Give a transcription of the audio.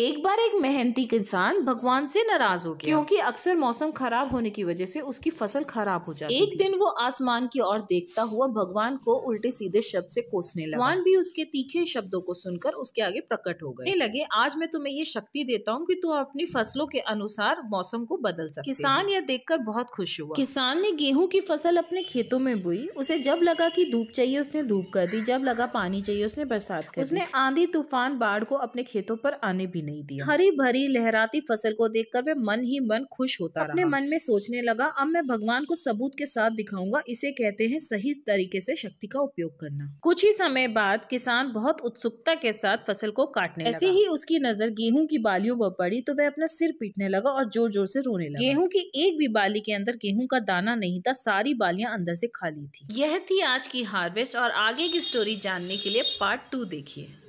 एक बार एक मेहनती किसान भगवान से नाराज हो गया क्योंकि अक्सर मौसम खराब होने की वजह से उसकी फसल खराब हो जाती एक दिन वो आसमान की ओर देखता हुआ भगवान को उल्टे सीधे शब्द से कोसने लगा भगवान भी उसके तीखे शब्दों को सुनकर उसके आगे प्रकट हो गए लगे आज मैं तुम्हें ये शक्ति देता हूँ की तुम अपनी फसलों के अनुसार मौसम को बदल सकते किसान यह देख बहुत खुश हुआ किसान ने गेहूँ की फसल अपने खेतों में बुई उसे जब लगा की धूप चाहिए उसने धूप कर दी जब लगा पानी चाहिए उसने बरसात कर उसने आंधी तूफान बाढ़ को अपने खेतों पर आने भी नहीं दिया हरी भरी लहराती फसल को देखकर वे मन ही मन खुश होता अपने रहा। मन में सोचने लगा अब मैं भगवान को सबूत के साथ दिखाऊंगा इसे कहते हैं सही तरीके से शक्ति का उपयोग करना कुछ ही समय बाद किसान बहुत उत्सुकता के साथ फसल को काटने ऐसे ही उसकी नजर गेहूं की बालियों पर पड़ी तो वह अपना सिर पीटने लगा और जोर जोर से रोने लगा गेहूं की एक भी बाली के अंदर गेहूं का दाना नहीं था सारी बालियां अंदर से खाली थी यह थी आज की हार्वेस्ट और आगे की स्टोरी जानने के लिए पार्ट टू देखिए